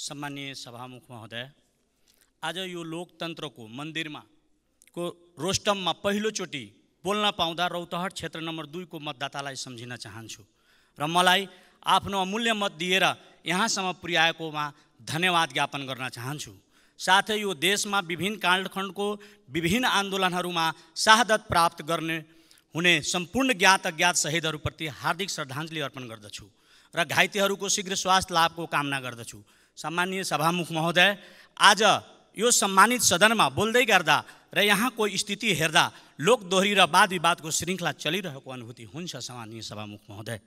सम्मान्य सभामुख महोदय आज यो लोकतन्त्रको मन्दिरमा को रोस्टममा पहिलोचोटि बोल्न पाउँदा रौतहट क्षेत्र नम्बर दुईको मतदातालाई सम्झिन चाहन्छु र मलाई आफ्नो अमूल्य मत दिएर यहाँसम्म पुर्याएकोमा धन्यवाद ज्ञापन गर्न चाहन्छु साथै यो देशमा विभिन्न कालखण्डको विभिन्न आन्दोलनहरूमा शाहदत प्राप्त गर्ने हुने सम्पूर्ण ज्ञात अज्ञात शहीदहरूप्रति हार्दिक श्रद्धाञ्जली अर्पण गर्दछु र घाइतेहरूको शीघ्र स्वास्थ्य लाभको कामना गर्दछु सम्मानीय सभामुख महोदय आज यो सम्मानित सदनमा बोल्दै गर्दा र यहाँको स्थिति हेर्दा लोकदोहोरी र वाद विवादको श्रृङ्खला चलिरहेको अनुभूति हुन्छ सम्मानीय सभामुख महोदय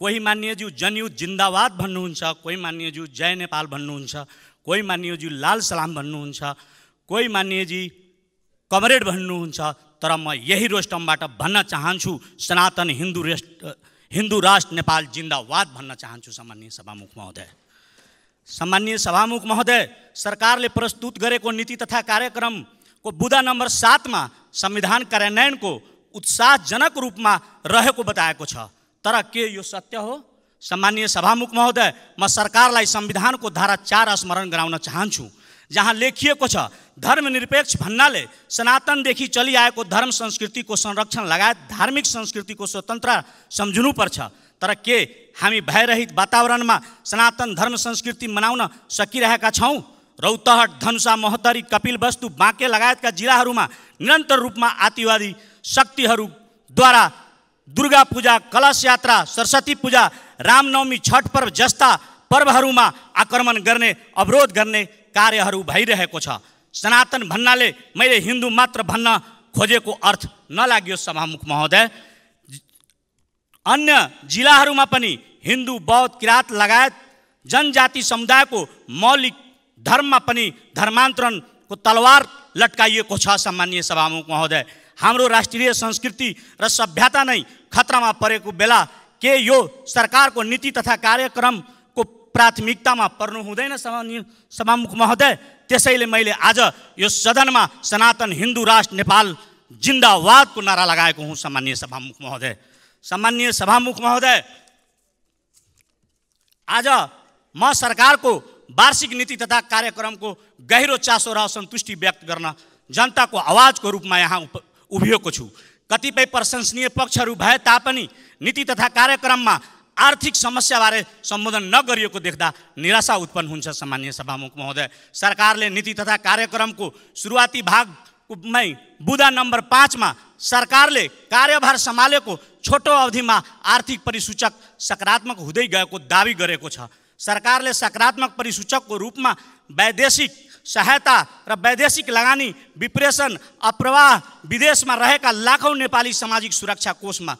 कोही मान्यज्यू जनयुद्ध जिन्दावाद भन्नुहुन्छ कोही मान्यज्यू जय नेपाल भन्नुहुन्छ कोही मान्यज्यू लाल सलाम भन्नुहुन्छ कोही मान्यजी कमरेड भन्नुहुन्छ तर म यही रोस्टमबाट भन्न चाहन्छु सनातन हिन्दू रेस्ट हिन्दू राष्ट्र नेपाल जिन्दावाद भन्न चाहन्छु सामान्य सभामुख महोदय सामान्य सभामुख महोदय सरकारले प्रस्तुत गरेको नीति तथा कार्यक्रमको बुदा नम्बर सातमा संविधान कार्यान्वयनको उत्साहजनक रूपमा रहेको बताएको छ तर के यो सत्य हो सामान्य सभामुख महोदय म सरकारलाई संविधानको धारा चार स्मरण गराउन चाहन्छु जहाँ लेखिएको छ धर्मनिरपेक्ष भन्नाले सनातनदेखि चलिआएको धर्म संस्कृतिको संरक्षण लगायत धार्मिक संस्कृतिको स्वतन्त्र सम्झनुपर्छ तर के हामी भयरहित वातावरणमा सनातन धर्म संस्कृति मनाउन सकिरहेका छौँ रौतहट धनुषा महोत्तरी कपिल वस्तु बाँके लगायतका जिल्लाहरूमा निरन्तर रूपमा आतिवादी शक्तिहरूद्वारा दुर्गा पूजा कलश यात्रा सरस्वती पूजा रामनवमी छठ पर्व जस्ता पर्वहरूमा आक्रमण गर्ने अवरोध गर्ने कार्यहरू भइरहेको छ सनातन भन्नाले मैले हिन्दू मात्र भन्न खोजेको अर्थ नलाग्यो सभामुख महोदय अन्य जिल्लाहरूमा पनि हिन्दू बौद्ध किराँत लगायत जनजाति समुदायको मौलिक धर्ममा पनि धर्मान्तरणको तलवार लट्काइएको छ सामान्य सभामुख महोदय हाम्रो राष्ट्रिय संस्कृति र सभ्यता नै खतरामा परेको बेला के यो सरकारको नीति तथा कार्यक्रमको प्राथमिकतामा पर्नु हुँदैन सामान्य सभामुख महोदय त्यसैले मैले आज यो सदनमा सनातन हिन्दू राष्ट्र नेपाल जिन्दावादको नारा लगाएको हुँ सामान्य सभामुख महोदय सामान्य सभामुख महोदय आज म सरकारको वार्षिक नीति तथा कार्यक्रमको गहिरो चासो र असन्तुष्टि व्यक्त गर्न जनताको आवाजको रूपमा यहाँ उभिएको छु कतिपय प्रशंसनीय पक्षहरू भए तापनि नीति तथा कार्यक्रममा आर्थिक समस्याबारे सम्बोधन नगरिएको देख्दा निराशा उत्पन्न हुन्छ सामान्य सभामुख महोदय सरकारले नीति तथा कार्यक्रमको सुरुवाती भाग मै बुदा नम्बर पाँचमा सरकारले कार्यभार सम्हालेको छोटो अवधिमा आर्थिक परिसूचक सकारात्मक हुँदै गएको दावी गरेको छ सरकारले सकारात्मक परिसूचकको रूपमा वैदेशिक सहायता र वैदेशिक लगानी विप्रेषण अप्रवाह विदेशमा रहेका लाखौँ नेपाली सामाजिक सुरक्षा कोषमा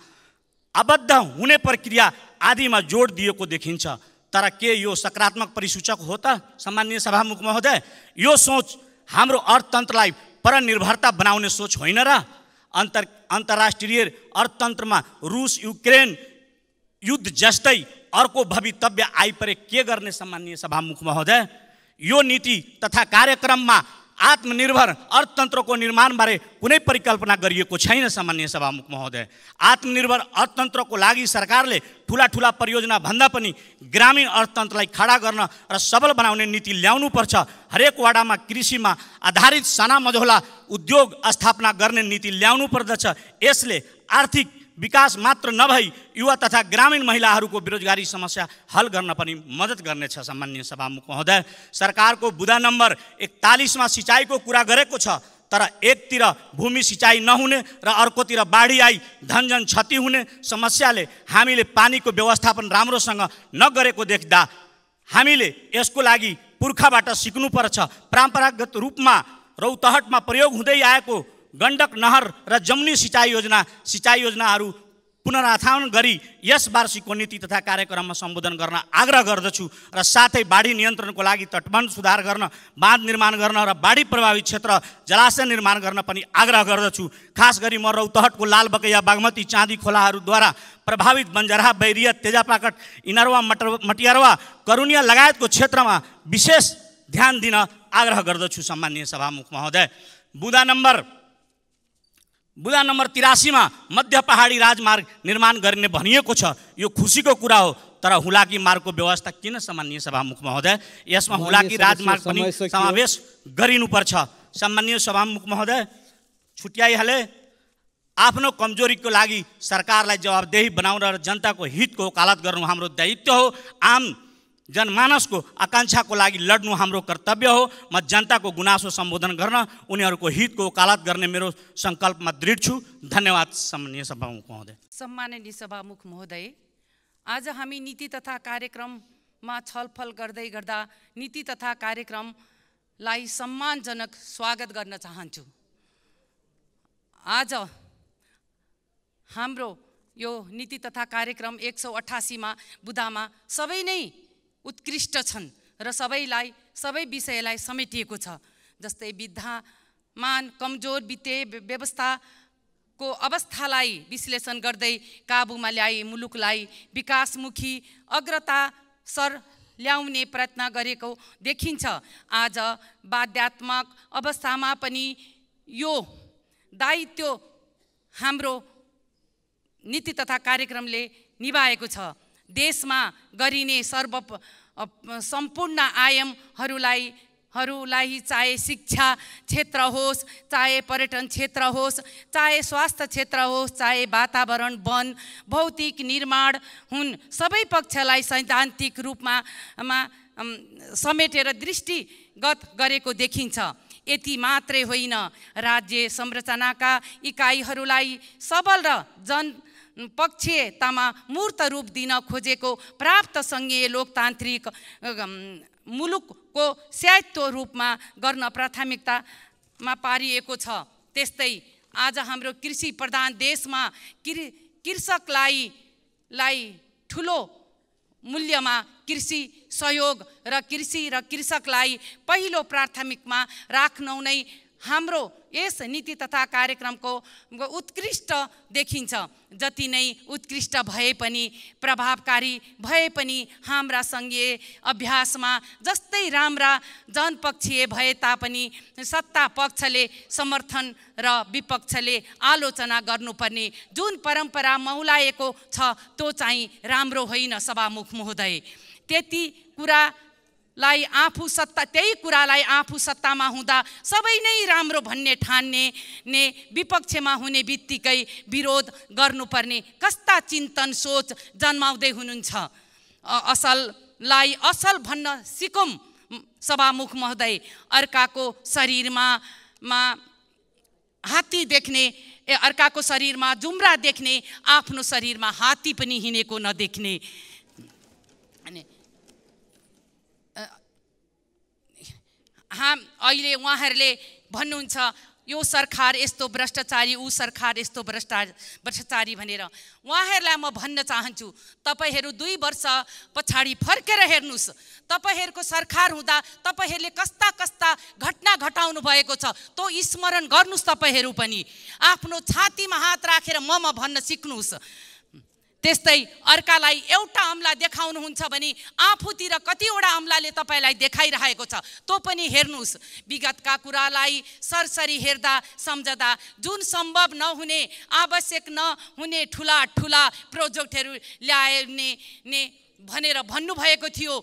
आबद्ध हुने प्रक्रिया आदिमा जोड दिएको देखिन्छ तर के यो सकारात्मक परिसूचक हो त सामान्य सभामुख महोदय यो सोच हाम्रो अर्थतन्त्रलाई परनिर्भरता बनाउने सोच होइन र अन्तर अन्तर्राष्ट्रिय अर्थतन्त्रमा रुस युक्रेन युद्ध जस्तै अर्को भवितव्य आइपरे के गर्ने सम्मानीय सभामुख महोदय यो नीति तथा कार्यक्रममा आत्मनिर्भर अर्थतन्त्रको निर्माणबारे कुनै परिकल्पना गरिएको छैन सामान्य सभामुख महोदय आत्मनिर्भर अर्थतन्त्रको लागि सरकारले ठुला ठुला परियोजना भन्दा पनि ग्रामीण अर्थतन्त्रलाई खडा गर्न र सबल बनाउने नीति ल्याउनुपर्छ हरेक वाडामा कृषिमा आधारित साना मझौला उद्योग स्थापना गर्ने नीति ल्याउनु पर्दछ यसले आर्थिक विकास मात्र नभई युवा तथा ग्रामीण महिलाहरूको बेरोजगारी समस्या हल गर्न पनि मद्दत गर्नेछ सामान्य सभामुख महोदय सरकारको बुधा नम्बर एकतालिसमा सिँचाइको कुरा गरेको छ तर एकतिर भूमि सिँचाइ नहुने र अर्कोतिर बाढी आई धनजन क्षति हुने समस्याले हामीले पानीको व्यवस्थापन राम्रोसँग नगरेको देख्दा हामीले यसको लागि पुर्खाबाट सिक्नुपर्छ परम्परागत रूपमा रौतहटमा प्रयोग हुँदै आएको गण्डक नहर र जमुनी सिँचाइ योजना सिँचाइ योजनाहरू पुनराथान गरी यस वार्षिकको नीति तथा कार्यक्रममा सम्बोधन गर्न आग्रह गर्दछु र साथै बाढी नियन्त्रणको लागि तटबन्ध सुधार गर्न बाँध निर्माण गर्न र बाढी प्रभावित क्षेत्र जलाशय निर्माण गर्न पनि आग्रह गर्दछु खास गरी म रौतहटको लाल बकैया बागमती चाँदी खोलाहरूद्वारा प्रभावित बन्जरा बैरिया तेजापाकट इनरवा मटर मटियारवा करुनिया लगायतको क्षेत्रमा विशेष ध्यान दिन आग्रह गर्दछु सम्मान्य सभामुख महोदय बुदा नम्बर बुदा नम्बर तिरासीमा मध्य पहाडी राजमार्ग निर्माण गरिने भनिएको छ यो खुसीको कुरा हो तर हुलाकी मार्गको व्यवस्था किन सामान्य सभामुख महोदय यसमा हुलाकी राजमार्ग पनि समावेश गरिनुपर्छ सामान्य सभामुख महोदय छुट्याइहाले आफ्नो कमजोरीको लागि सरकारलाई जवाबदेही बनाउन र जनताको हितको वकालत गर्नु हाम्रो दायित्व हो आम जनमानसको आकाङ्क्षाको लागि लड्नु हाम्रो कर्तव्य हो म जनताको गुनासो सम्बोधन गर्न उनीहरूको हितको वकालत गर्ने मेरो सङ्कल्पमा दृढ छु धन्यवाद सम्मानीय सभामुख महोदय सम्माननीय सभामुख महोदय आज हामी नीति तथा कार्यक्रममा छलफल गर्दै गर्दा नीति तथा कार्यक्रमलाई सम्मानजनक स्वागत गर्न चाहन्छु आज हाम्रो यो नीति तथा कार्यक्रम एक सौ अठासीमा बुधामा सबै नै उत्कृष्ट छन् र सबैलाई सबै विषयलाई समेटिएको छ जस्तै विद्यमान कमजोर वित्तीय व्यवस्थाको अवस्थालाई विश्लेषण गर्दै काबुमा ल्याई मुलुकलाई विकासमुखी अग्रता सर ल्याउने प्रयत्न गरेको देखिन्छ आज बाध्यात्मक अवस्थामा पनि यो दायित्व हाम्रो नीति तथा कार्यक्रमले निभाएको छ देशमा गरिने सर्व सम्पूर्ण आयामहरूलाई हरूलाई चाहे शिक्षा क्षेत्र होस् चाहे पर्यटन क्षेत्र होस् चाहे स्वास्थ्य क्षेत्र होस् चाहे वातावरण वन भौतिक निर्माण हुन् सबै पक्षलाई सैद्धान्तिक रूपमा मा समेटेर दृष्टिगत गरेको देखिन्छ यति मात्रै होइन राज्य संरचनाका इकाइहरूलाई सबल र जन पक्षतामा मूर्त रूप दिन खोजेको प्राप्त सङ्घीय लोकतान्त्रिक मुलुकको स्यायत्व रूपमा गर्न प्राथमिकतामा पारिएको छ त्यस्तै आज हाम्रो कृषि प्रधान देशमा कृ कृषकलाई लाई ठुलो मूल्यमा कृषि सहयोग र कृषि र कृषकलाई पहिलो प्राथमिकमा राख्न नै हाम्रो यस नीति तथा कार्यक्रमको उत्कृष्ट देखिन्छ जति नै उत्कृष्ट भए पनि प्रभावकारी भए पनि हाम्रा सङ्घीय अभ्यासमा जस्तै राम्रा जनपक्षीय भए तापनि सत्ता पक्षले समर्थन र विपक्षले आलोचना गर्नुपर्ने जुन परम्परा मौलाएको छ त्यो चाहिँ राम्रो होइन सभामुख महोदय त्यति कुरा लाई आफू सत्ता त्यही कुरालाई आफू सत्तामा हुँदा सबै नै राम्रो भन्ने ठान्ने ने विपक्षमा हुने बित्तिकै विरोध गर्नुपर्ने कस्ता चिन्तन सोच जन्माउँदै हुनुहुन्छ असललाई असल भन्न सिकौँ सभामुख महोदय अर्काको शरीरमा मा हात्ती देख्ने ए अर्काको शरीरमा जुम्रा देख्ने आफ्नो शरीरमा हात्ती पनि हिँडेको नदेख्ने अहिले उहाँहरूले भन्नुहुन्छ यो सरकार यस्तो भ्रष्टाचारी ऊ सरकार यस्तो भ्रष्टा भ्रष्टाचारी भनेर उहाँहरूलाई म भन्न चाहन्छु तपाईँहरू दुई वर्ष पछाडि फर्केर हेर्नुहोस् तपाईँहरूको सरकार हुँदा तपाईँहरूले कस्ता कस्ता घटना घटाउनु भएको छ त्यो स्मरण गर्नुहोस् तपाईँहरू पनि आफ्नो छातीमा हात राखेर म भन्न सिक्नुहोस् त्यस्तै अर्कालाई एउटा अम्ला देखाउनुहुन्छ भने आफूतिर कतिवटा अम्लाले तपाईँलाई देखाइरहेको छ तँ पनि हेर्नुहोस् विगतका कुरालाई सरसरी हेर्दा सम्झँदा जुन सम्भव नहुने आवश्यक नहुने ठुला ठुला प्रोजेक्टहरू ल्याउने भनेर भन्नुभएको थियो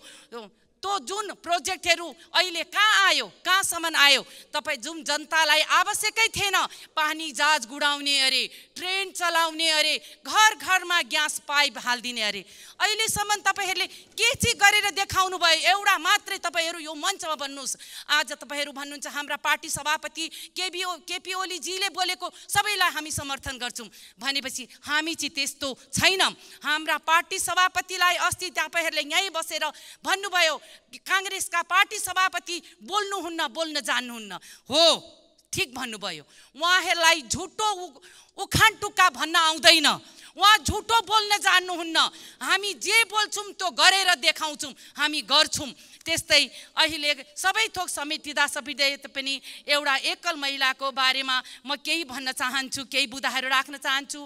त्यो जुन प्रोजेक्टहरू अहिले कहाँ आयो कहाँसम्म आयो तपाईँ जुन जनतालाई आवश्यकै थिएन पानी जहाज गुडाउने अरे ट्रेन चलाउने अरे घर घरमा ग्यास पाइप हालिदिने अरे अहिलेसम्म तपाईँहरूले के चाहिँ गरेर देखाउनु भयो एउटा मात्रै तपाईँहरू यो मञ्चमा भन्नुहोस् आज तपाईँहरू भन्नुहुन्छ हाम्रा पार्टी सभापति केपिओ केपी ओलीजीले बोलेको सबैलाई हामी समर्थन गर्छौँ भनेपछि हामी चाहिँ त्यस्तो छैनौँ हाम्रा पार्टी सभापतिलाई अस्ति तपाईँहरूले यहीँ बसेर भन्नुभयो काङ्ग्रेसका पार्टी सभापति बोल्नुहुन्न बोल्न जान्नुहुन्न हो ठिक भन्नुभयो उहाँहरूलाई झुटो उखान टुक्का भन्न आउँदैन उहाँ झुटो बोल्न जान्नुहुन्न हामी जे बोल्छौँ त्यो गरेर देखाउँछौँ हामी गर्छौँ त्यस्तै अहिले सबै थोक समेटिँदा सबै पनि एउटा एकल महिलाको बारेमा म केही भन्न चाहन्छु केही बुधाहरू राख्न चाहन्छु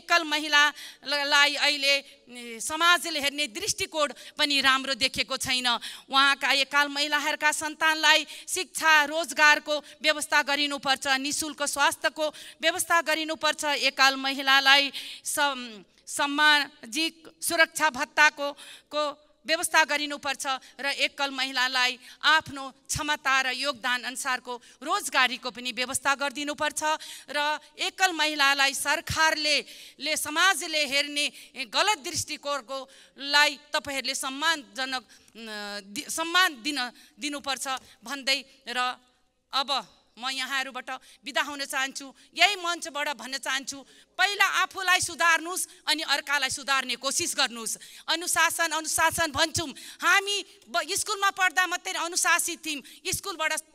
एकल महिलालाई अहिले समाजले हेर्ने दृष्टिकोण पनि राम्रो देखेको छैन उहाँका एकल महिलाहरूका सन्तानलाई शिक्षा रोजगारको व्यवस्था गरिनु गरिनुपर्छ नि शुल्क स्वास्थ्यको व्यवस्था गरिनुपर्छ एकाल महिलालाई सम् सामाजिक सुरक्षा भत्ताको को व्यवस्था गरिनुपर्छ र एकल महिलालाई आफ्नो क्षमता र योगदान अनुसारको रोजगारीको पनि व्यवस्था गरिदिनुपर्छ र एकल महिलालाई सरकारले ले समाजले हेर्ने गलत दृष्टिकोणको लाई तपाईँहरूले सम्मानजनक सम्मान दिन दिनुपर्छ भन्दै र अब म यहाँहरूबाट बिदा हुन चाहन्छु यही मञ्चबाट भन्न चाहन्छु पहिला आफूलाई सुधार्नुहोस् अनि अर्कालाई सुधार्ने कोसिस गर्नुहोस् अनुशासन अनुशासन भन्छौँ हामी स्कुलमा पढ्दा मात्रै अनुशासित थियौँ स्कुलबाट